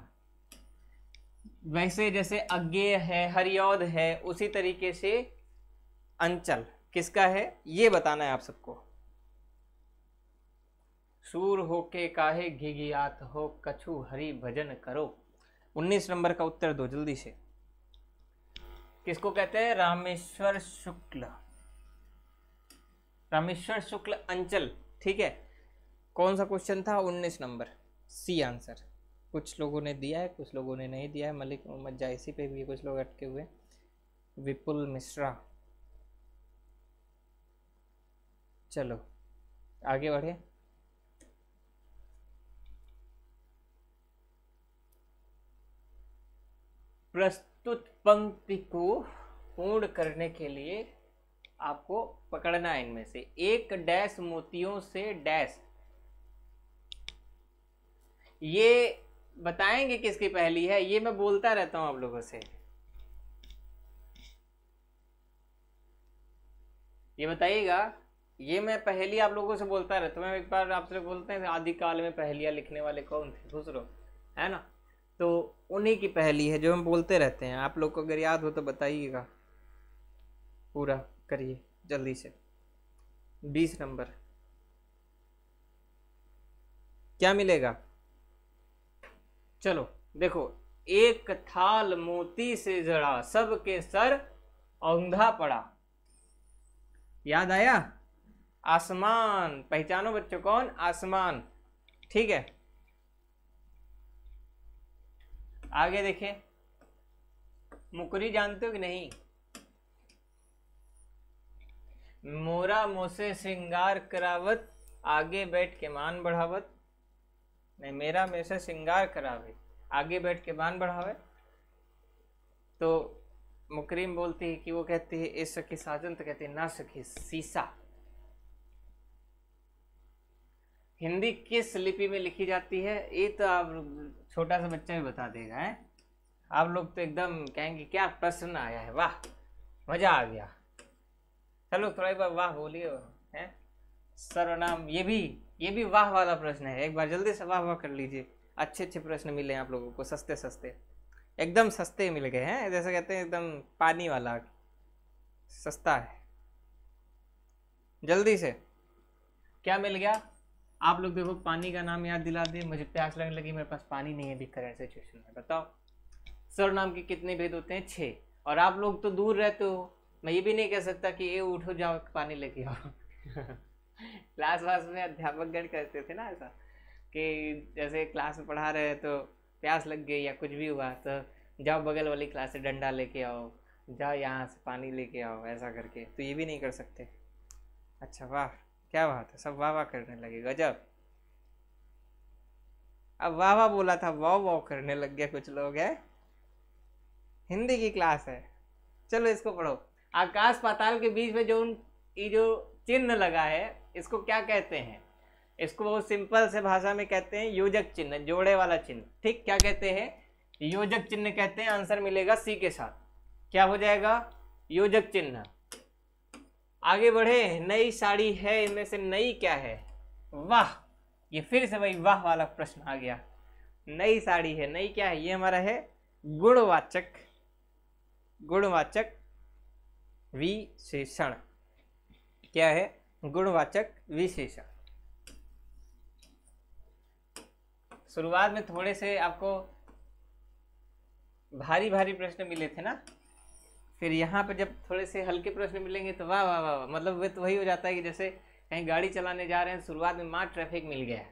वैसे जैसे अज्ञे है हरियौद है उसी तरीके से अंचल किसका है ये बताना है आप सबको सूर हो के काहे घिघियात हो कछु हरी भजन करो उन्नीस नंबर का उत्तर दो जल्दी से किसको कहते हैं रामेश्वर शुक्ल रामेश्वर शुक्ल अंचल ठीक है कौन सा क्वेश्चन था उन्नीस नंबर सी आंसर कुछ लोगों ने दिया है कुछ लोगों ने नहीं दिया है मलिक मोहम्मद जायसी पे भी कुछ लोग अटके हुए विपुल मिश्रा चलो आगे बढ़े प्रस्तुत पंक्ति को पूर्ण करने के लिए आपको पकड़ना है इनमें से एक डैश मोतियों से डैश ये बताएंगे किसकी पहली है ये मैं बोलता रहता हूं आप लोगों से ये बताइएगा ये मैं पहली आप लोगों से बोलता रहता हूँ एक बार आपसे बोलते हैं आदि काल में पहलियाँ लिखने वाले कौन थे दूसरो है ना तो उन्हीं की पहली है जो हम बोलते रहते हैं आप लोग को अगर याद हो तो बताइएगा पूरा करिए जल्दी से बीस नंबर क्या मिलेगा चलो देखो एक थाल मोती से जड़ा सबके सर औंधा पड़ा याद आया आसमान पहचानो बच्चों कौन आसमान ठीक है आगे देखें मुकुरी जानते हो कि नहीं मोरा मोसे श्रृंगार करावत आगे बैठ के मान बढ़ावत नहीं मेरा मेसे सिंगार करावे आगे बैठ के मान बढ़ावे तो मुकरीम बोलती है कि वो कहती है इस सखी साजन तो कहती है ना सखी सीसा हिंदी किस लिपि में लिखी जाती है ये तो आप छोटा सा बच्चा भी बता देगा है आप लोग तो एकदम कहेंगे क्या प्रश्न आया है वाह मजा आ गया चलो थोड़ा एक बार वाह बोलिए हैं सर्वनाम ये भी ये भी वाह वाला प्रश्न है एक बार जल्दी से वाह वाह कर लीजिए अच्छे अच्छे प्रश्न मिले हैं आप लोगों को सस्ते सस्ते एकदम सस्ते मिल गए हैं जैसे कहते हैं एकदम पानी वाला सस्ता है जल्दी से क्या मिल गया आप लोग देखो पानी का नाम याद दिला दे मुझे प्यास लगने लगी मेरे पास पानी नहीं है अभी करेंट सिचुएशन में बताओ सर्वनाम के कितने भेद होते हैं छः और आप लोग तो दूर रहते हो मैं ये भी नहीं कह सकता कि ये उठो जाओ पानी लेके आओ क्लास वास में अध्यापक गण करते थे ना ऐसा कि जैसे क्लास में पढ़ा रहे तो प्यास लग गई या कुछ भी हुआ तो जाओ बगल वाली क्लास से डंडा लेके आओ जाओ यहाँ से पानी लेके आओ ऐसा करके तो ये भी नहीं कर सकते अच्छा वाह क्या बात है सब वाह वाह करने लगे गजब अब वाह वाह बोला था वाह वाह करने लग गया कुछ लोग हैं हिंदी की क्लास है चलो इसको पढ़ो आकाश पाताल के बीच में जो उन ये जो चिन्ह लगा है इसको क्या कहते हैं इसको बहुत सिंपल से भाषा में कहते हैं योजक चिन्ह जोड़े वाला चिन्ह ठीक क्या कहते हैं योजक चिन्ह कहते हैं आंसर मिलेगा सी के साथ क्या हो जाएगा योजक चिन्ह आगे बढ़े नई साड़ी है इनमें से नई क्या है वाह ये फिर से वही वाह वाला प्रश्न आ गया नई साड़ी है नई क्या है ये हमारा है गुणवाचक गुणवाचक विशेषण क्या है गुणवाचक विशेषण शुरुआत में थोड़े से आपको भारी भारी प्रश्न मिले थे ना फिर यहाँ पर जब थोड़े से हल्के प्रश्न मिलेंगे तो वाह वाह वाह वा, मतलब वे तो वही हो जाता है कि जैसे कहीं गाड़ी चलाने जा रहे हैं शुरुआत में मार ट्रैफिक मिल गया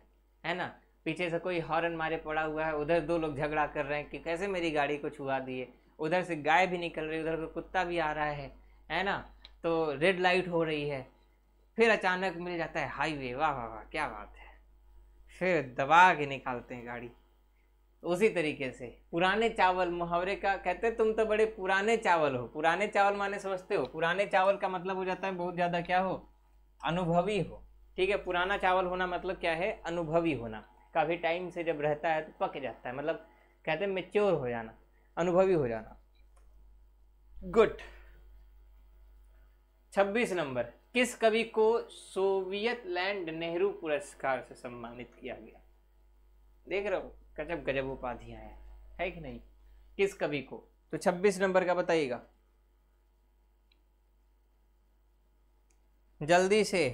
है ना पीछे से कोई हॉर्न मारे पड़ा हुआ है उधर दो लोग झगड़ा कर रहे हैं कि कैसे मेरी गाड़ी को छुआ दिए उधर से गाय भी निकल रही है उधर से कुत्ता भी आ रहा है है ना तो रेड लाइट हो रही है फिर अचानक मिल जाता है हाईवे वाह वाह वाह क्या बात है फिर दबा के निकालते हैं गाड़ी उसी तरीके से पुराने चावल मुहावरे का कहते हैं तुम तो बड़े पुराने चावल हो पुराने चावल माने समझते हो पुराने चावल का मतलब हो जाता है बहुत ज़्यादा क्या हो अनुभवी हो ठीक है पुराना चावल होना मतलब क्या है अनुभवी होना काफ़ी टाइम से जब रहता है तो पक जाता है मतलब कहते हैं मेच्योर हो जाना अनुभवी हो जाना गुड छब्बीस नंबर किस कवि को सोवियत लैंड नेहरू पुरस्कार से सम्मानित किया गया देख रहे हो गजब गजब उपाधियां हैं है कि नहीं किस कवि को तो छब्बीस नंबर का बताइएगा जल्दी से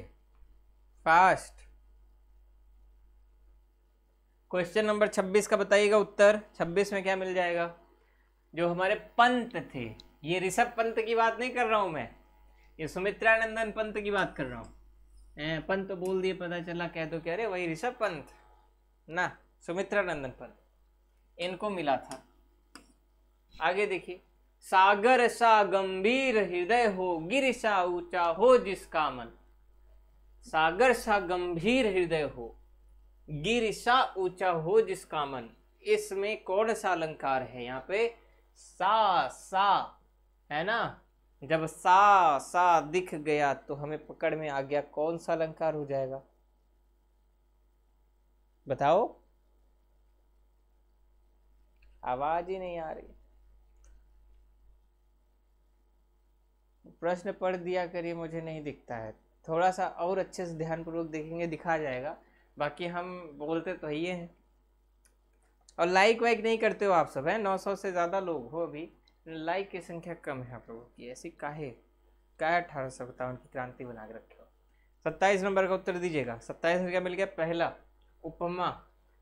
फास्ट क्वेश्चन नंबर छब्बीस का बताइएगा उत्तर छब्बीस में क्या मिल जाएगा जो हमारे पंत थे ये ऋषभ पंत की बात नहीं कर रहा हूं मैं ये सुमित्रानंदन पंत की बात कर रहा हूँ पंत तो बोल दिए पता चला कह दो कह रहे वही ऋषभ पंत ना सुमित्रानंदन पंत इनको मिला था आगे देखिए सागर सा गंभीर हृदय हो गिर सा ऊंचा हो जिसका मन सागर सा गंभीर हृदय हो गिर सा ऊंचा हो जिसका मन इसमें कौन सा अलंकार है यहाँ पे सा सा है ना जब सा सा दिख गया तो हमें पकड़ में आ गया कौन सा अलंकार हो जाएगा बताओ आवाज ही नहीं आ रही प्रश्न पढ़ दिया करिए मुझे नहीं दिखता है थोड़ा सा और अच्छे से ध्यानपूर्वक देखेंगे दिखा जाएगा बाकी हम बोलते तो ये हैं और लाइक वाइक नहीं करते हो आप सब हैं 900 से ज़्यादा लोग हो अभी लाइक की संख्या कम है आप लोगों की ऐसी काहे का अठारह सौ सत्तावन की क्रांति बना के रखे हो सत्ताईस नंबर का उत्तर दीजिएगा सत्ताईस में क्या मिल गया पहला उपमा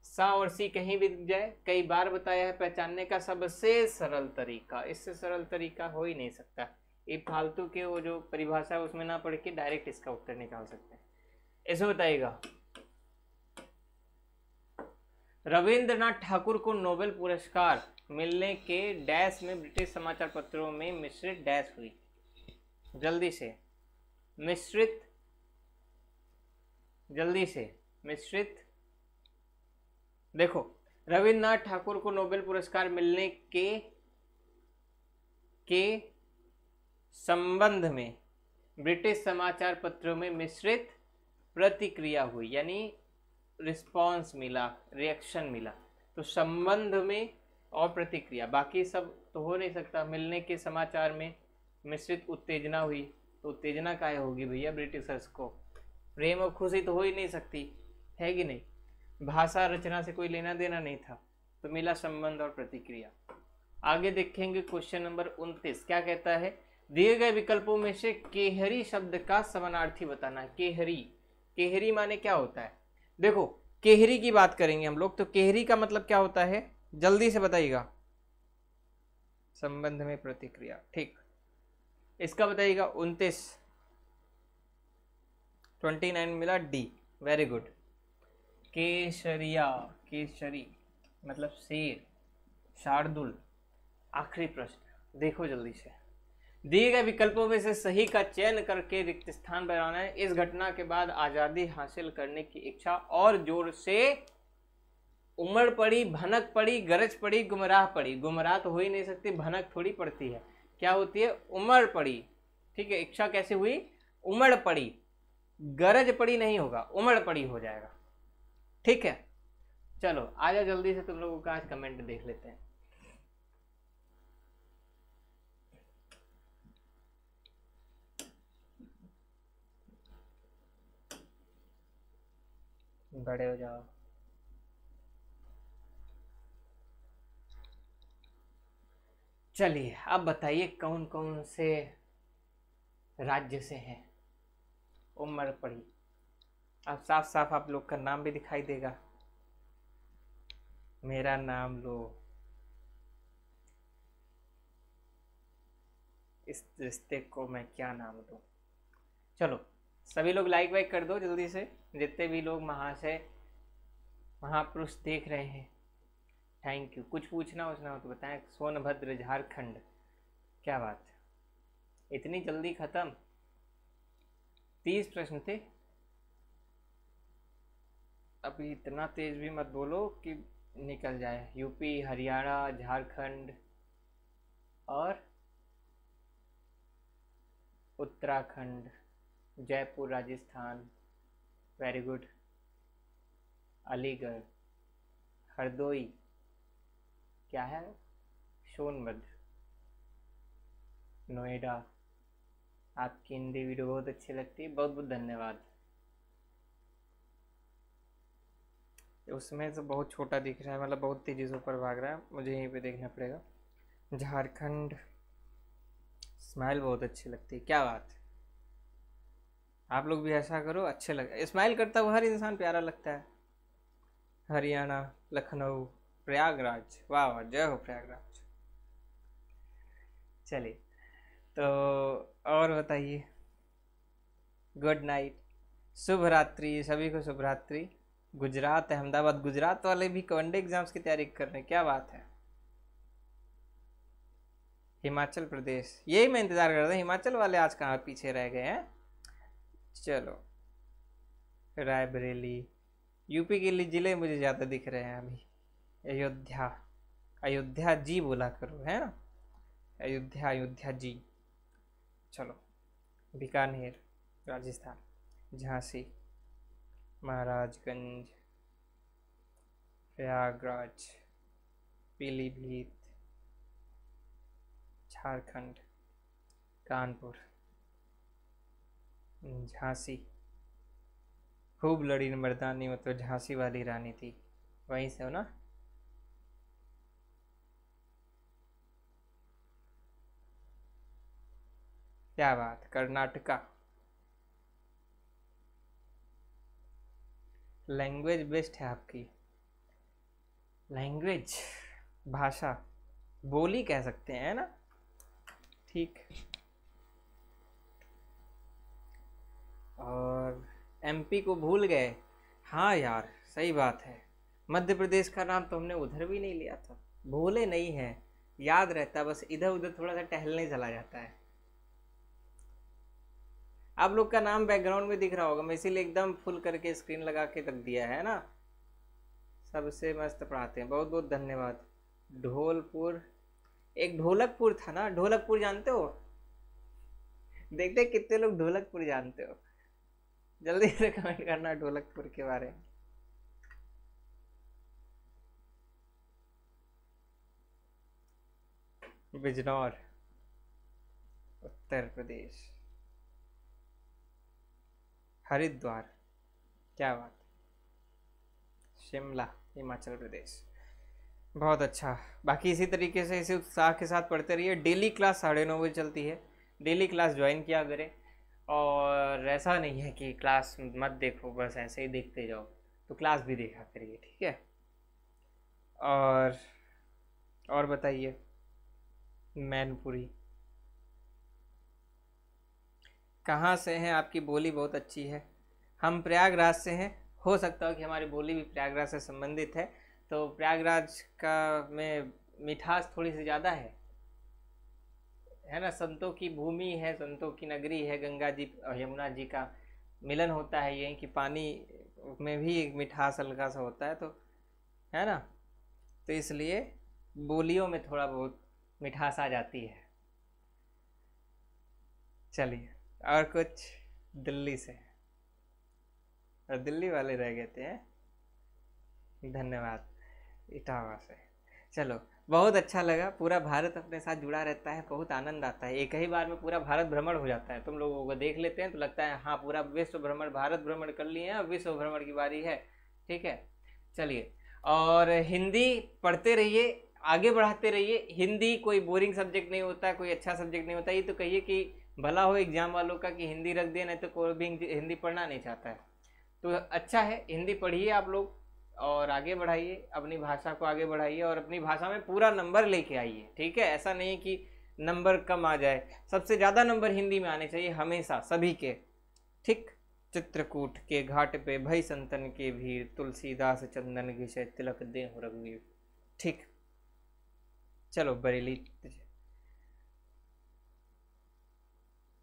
सा और सी कहीं भी जाए कई बार बताया है पहचानने का सबसे सरल तरीका इससे सरल तरीका हो ही नहीं सकता ये फालतू के वो जो परिभाषा है उसमें ना पढ़ के डायरेक्ट इसका उत्तर निकाल सकते हैं ऐसे बताइएगा रविंद्रनाथ ठाकुर को नोबेल पुरस्कार मिलने के डैश में ब्रिटिश समाचार पत्रों में मिश्रित डैश हुई जल्दी से मिश्रित जल्दी से मिश्रित देखो रविन्द्रनाथ ठाकुर को नोबेल पुरस्कार मिलने के के संबंध में ब्रिटिश समाचार पत्रों में मिश्रित प्रतिक्रिया हुई यानी रिस्पांस मिला रिएक्शन मिला तो संबंध में और प्रतिक्रिया बाकी सब तो हो नहीं सकता मिलने के समाचार में मिश्रित उत्तेजना हुई तो उत्तेजना काय होगी भैया ब्रिटिशर्स को प्रेम और खुशी तो हो ही नहीं सकती है कि नहीं भाषा रचना से कोई लेना देना नहीं था तो मिला संबंध और प्रतिक्रिया आगे देखेंगे क्वेश्चन नंबर उनतीस क्या कहता है दिए गए विकल्पों में से केहरी शब्द का समानार्थी बताना केहरी केहरी माने क्या होता है देखो केहरी की बात करेंगे हम लोग तो केहरी का मतलब क्या होता है जल्दी से बताइएगा संबंध में प्रतिक्रिया ठीक इसका बताइएगा उनतीस ट्वेंटी नाइन मिला डी वेरी गुड केसरिया केसरी मतलब शेर शार्दुल आखिरी प्रश्न देखो जल्दी से दिए गए विकल्पों में से सही का चयन करके रिक्त स्थान बनाना है इस घटना के बाद आज़ादी हासिल करने की इच्छा और जोर से उमड़ पड़ी भनक पड़ी गरज पड़ी गुमराह पड़ी गुमराह तो हो ही नहीं सकती भनक थोड़ी पड़ती है क्या होती है उमड़ पड़ी ठीक है इच्छा कैसे हुई उमड़ पड़ी गरज पड़ी नहीं होगा उमड़ पड़ी हो जाएगा ठीक है चलो आ जाओ जल्दी से तुम लोगों का आज कमेंट देख लेते हैं बड़े हो जाओ चलिए आप बताइए कौन कौन से राज्य से हैं उम्र पड़ी अब साफ साफ आप लोग का नाम भी दिखाई देगा मेरा नाम लो इस रिश्ते को मैं क्या नाम दूँ चलो सभी लोग लाइक वाइक कर दो जल्दी से जितने भी लोग महाशय महापुरुष देख रहे हैं थैंक यू कुछ पूछना उछना हो तो बताएं सोनभद्र झारखंड क्या बात इतनी जल्दी ख़त्म तीस प्रश्न थे अभी इतना तेज़ भी मत बोलो कि निकल जाए यूपी हरियाणा झारखंड और उत्तराखंड जयपुर राजस्थान वेरी गुड अलीगढ़ हरदोई क्या है सोनभद्र नोएडा आपकी हिंदी वीडियो बहुत अच्छी लगती है बहुत बहुत धन्यवाद उसमें से बहुत छोटा दिख रहा है मतलब बहुत तेज़ी से ऊपर भाग रहा है मुझे यहीं पे देखना पड़ेगा झारखंड स्माइल बहुत अच्छी लगती है क्या बात है आप लोग भी ऐसा करो अच्छे लगे स्माइल करता हुआ हर इंसान प्यारा लगता है हरियाणा लखनऊ प्रयागराज वाह वाह जय हो प्रयागराज चलिए तो और बताइए गुड नाइट शुभ रात्रि सभी को शुभ रात्रि गुजरात अहमदाबाद गुजरात वाले भी वनडे एग्जाम्स की तैयारी कर रहे हैं क्या बात है हिमाचल प्रदेश यही मैं इंतज़ार कर रहा था हिमाचल वाले आज कहाँ पीछे रह गए हैं चलो रायबरेली यूपी के लिए ज़िले मुझे ज़्यादा दिख रहे हैं अभी अयोध्या अयोध्या जी बोला करो है ना अयोध्या अयोध्या जी चलो बीकानेर राजस्थान झांसी महाराजगंज प्रयागराज पीलीभीत झारखंड कानपुर झांसी खूब लड़ी मर्दानी मतलब झांसी वाली रानी थी वहीं से हो ना क्या बात कर्नाटका लैंग्वेज बेस्ट है आपकी लैंग्वेज भाषा बोली कह सकते हैं ना ठीक और एमपी को भूल गए हाँ यार सही बात है मध्य प्रदेश का नाम तो हमने उधर भी नहीं लिया था भूले नहीं है याद रहता बस इधर उधर थोड़ा सा टहलने चला जाता है आप लोग का नाम बैकग्राउंड में दिख रहा होगा मैं इसीलिए एकदम फुल करके स्क्रीन लगा के रख दिया है ना सबसे मस्त पढ़ाते हैं बहुत बहुत धन्यवाद ढोलपुर एक ढोलकपुर था ना ढोलकपुर जानते हो देखते कितने लोग ढोलकपुर जानते हो जल्दी से कमेंट करना ढोलकपुर के बारे में बिजनौर उत्तर प्रदेश हरिद्वार क्या बात शिमला हिमाचल प्रदेश बहुत अच्छा बाकी इसी तरीके से इसी उत्साह के साथ पढ़ते रहिए डेली क्लास साढ़े नौ बजे चलती है डेली क्लास ज्वाइन किया करें और ऐसा नहीं है कि क्लास मत देखो बस ऐसे ही देखते जाओ तो क्लास भी देखा करिए ठीक है और और बताइए मैनपुरी कहाँ से हैं आपकी बोली बहुत अच्छी है हम प्रयागराज से हैं हो सकता है कि हमारी बोली भी प्रयागराज से संबंधित है तो प्रयागराज का में मिठास थोड़ी सी ज़्यादा है है ना संतों की भूमि है संतों की नगरी है गंगा जी और यमुना जी का मिलन होता है यहीं कि पानी में भी एक मिठास हल्का सा होता है तो है ना तो इसलिए बोलियों में थोड़ा बहुत मिठास आ जाती है चलिए और कुछ दिल्ली से और दिल्ली वाले रह गए थे धन्यवाद इटावा से चलो बहुत अच्छा लगा पूरा भारत अपने साथ जुड़ा रहता है बहुत आनंद आता है एक ही बार में पूरा भारत भ्रमण हो जाता है तुम लोगों को देख लेते हैं तो लगता है हाँ पूरा विश्व भ्रमण भारत भ्रमण कर लिए हैं विश्व भ्रमण की बारी है ठीक है चलिए और हिंदी पढ़ते रहिए आगे बढ़ाते रहिए हिंदी कोई बोरिंग सब्जेक्ट नहीं होता कोई अच्छा सब्जेक्ट नहीं होता ये तो कहिए कि भला हो एग्जाम वालों का कि हिंदी रख दिया नहीं तो कोई भी हिंदी पढ़ना नहीं चाहता है तो अच्छा है हिंदी पढ़िए आप लोग और आगे बढ़ाइए अपनी भाषा को आगे बढ़ाइए और अपनी भाषा में पूरा नंबर लेके आइए ठीक है ऐसा नहीं कि नंबर कम आ जाए सबसे ज़्यादा नंबर हिंदी में आने चाहिए हमेशा सभी के ठीक चित्रकूट के घाट पे भई संतन के भीड़ तुलसीदास चंदन घिसे तिलक दे रघुवीर ठीक चलो बरेली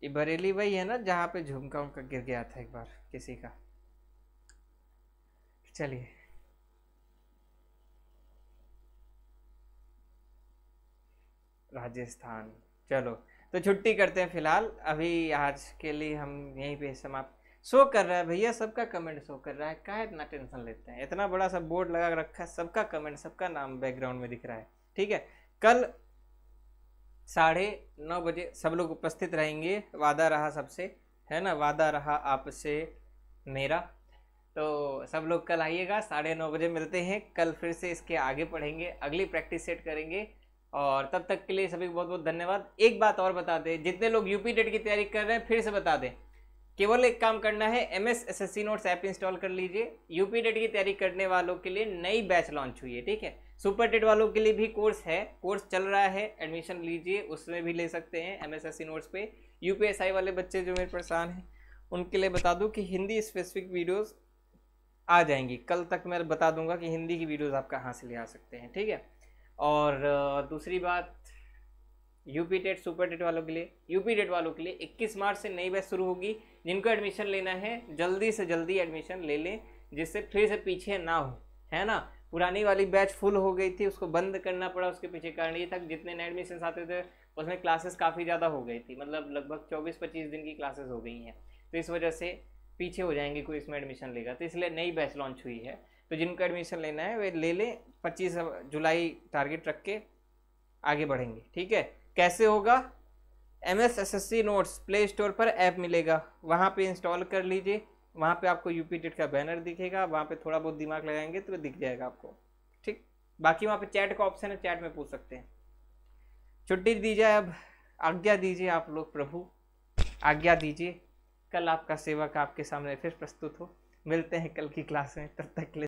ये बरेली वही है ना जहाँ पे झुमका उमका गिर गया था एक बार किसी का चलिए राजस्थान चलो तो छुट्टी करते हैं फिलहाल अभी आज के लिए हम यहीं पे समाप्त शो कर रहा है भैया सबका कमेंट शो कर रहा है क्या इतना टेंशन लेते हैं इतना बड़ा सा बोर्ड लगा रखा है सबका कमेंट सबका नाम बैकग्राउंड में दिख रहा है ठीक है कल साढ़े नौ बजे सब लोग उपस्थित रहेंगे वादा रहा सबसे है ना वादा रहा आपसे मेरा तो सब लोग कल आइएगा साढ़े नौ बजे मिलते हैं कल फिर से इसके आगे पढ़ेंगे अगली प्रैक्टिस सेट करेंगे और तब तक के लिए सभी को बहुत बहुत धन्यवाद एक बात और बता दें जितने लोग यूपी डेट की तैयारी कर रहे हैं फिर से बता दें केवल एक काम करना है M S S S C notes app install कर लीजिए यूपी डेट की तैयारी करने वालों के लिए नई बैच लॉन्च हुई है ठीक है सुपर टेट वालों के लिए भी कोर्स है कोर्स चल रहा है एडमिशन लीजिए उसमें भी ले सकते हैं M S S C notes पर यू पी एस आई वाले बच्चे जो मेरे परेशान हैं उनके लिए बता दूँ कि हिंदी स्पेसिफिक वीडियोस आ जाएंगी कल तक मैं बता दूंगा कि हिंदी की वीडियोस आप कहाँ से ले आ सकते हैं ठीक है और दूसरी बात यूपी टेट सुपर टेट वालों के लिए यूपी टेट वालों के लिए 21 मार्च से नई बैच शुरू होगी जिनको एडमिशन लेना है जल्दी से जल्दी एडमिशन ले लें जिससे फिर से पीछे ना हो है ना पुरानी वाली बैच फुल हो गई थी उसको बंद करना पड़ा उसके पीछे कारण ये था जितने नए एडमिशन आते थे उसमें क्लासेस काफ़ी ज़्यादा हो गई थी मतलब लगभग चौबीस पच्चीस दिन की क्लासेस हो गई हैं तो इस वजह से पीछे हो जाएंगे कोई इसमें एडमिशन लेगा तो इसलिए नई बैच लॉन्च हुई है तो जिनको एडमिशन लेना है वे ले लें पच्चीस जुलाई टारगेट रख के आगे बढ़ेंगे ठीक है कैसे होगा M S S S C notes play store पर ऐप मिलेगा वहाँ पे इंस्टॉल कर लीजिए वहाँ पे आपको यूपी डेट का बैनर दिखेगा वहाँ पे थोड़ा बहुत दिमाग लगाएंगे तो दिख जाएगा आपको ठीक बाकी वहाँ पे चैट का ऑप्शन है चैट में पूछ सकते हैं छुट्टी दीजिए अब आज्ञा दीजिए आप लोग प्रभु आज्ञा दीजिए कल आपका सेवक आपके सामने फिर प्रस्तुत हो मिलते हैं कल की क्लास में तब तक ले